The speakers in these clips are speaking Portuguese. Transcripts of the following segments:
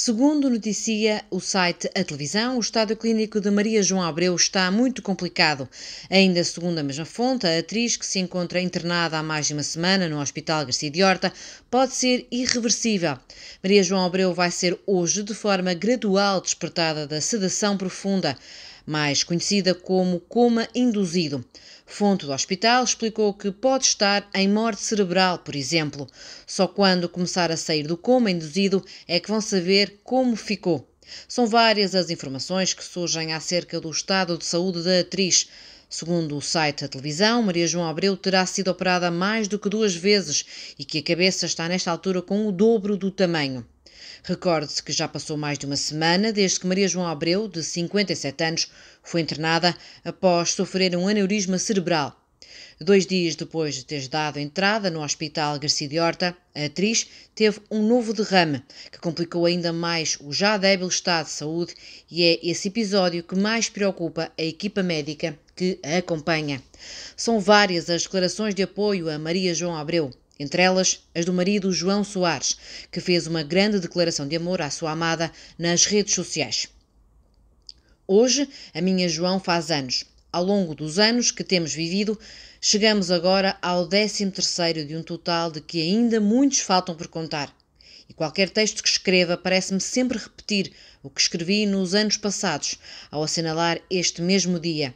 Segundo noticia o site A Televisão, o estado clínico de Maria João Abreu está muito complicado. Ainda segundo a mesma fonte, a atriz que se encontra internada há mais de uma semana no Hospital Garcia de Horta pode ser irreversível. Maria João Abreu vai ser hoje, de forma gradual, despertada da sedação profunda mais conhecida como coma induzido. Fonte do hospital explicou que pode estar em morte cerebral, por exemplo. Só quando começar a sair do coma induzido é que vão saber como ficou. São várias as informações que surgem acerca do estado de saúde da atriz. Segundo o site da televisão, Maria João Abreu terá sido operada mais do que duas vezes e que a cabeça está nesta altura com o dobro do tamanho. Recorde-se que já passou mais de uma semana desde que Maria João Abreu, de 57 anos, foi internada após sofrer um aneurisma cerebral. Dois dias depois de ter dado entrada no Hospital Garcia de Horta, a atriz teve um novo derrame, que complicou ainda mais o já débil estado de saúde, e é esse episódio que mais preocupa a equipa médica que a acompanha. São várias as declarações de apoio a Maria João Abreu entre elas as do marido João Soares, que fez uma grande declaração de amor à sua amada nas redes sociais. Hoje, a minha João faz anos. Ao longo dos anos que temos vivido, chegamos agora ao 13 de um total de que ainda muitos faltam por contar. E qualquer texto que escreva parece-me sempre repetir o que escrevi nos anos passados, ao assinalar este mesmo dia.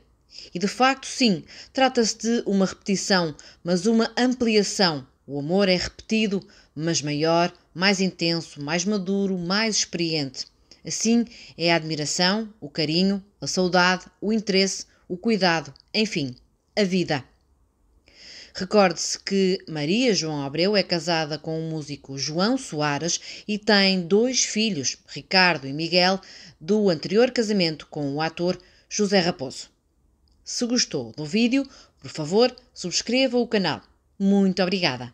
E de facto, sim, trata-se de uma repetição, mas uma ampliação, o amor é repetido, mas maior, mais intenso, mais maduro, mais experiente. Assim é a admiração, o carinho, a saudade, o interesse, o cuidado, enfim, a vida. Recorde-se que Maria João Abreu é casada com o músico João Soares e tem dois filhos, Ricardo e Miguel, do anterior casamento com o ator José Raposo. Se gostou do vídeo, por favor, subscreva o canal. Muito obrigada!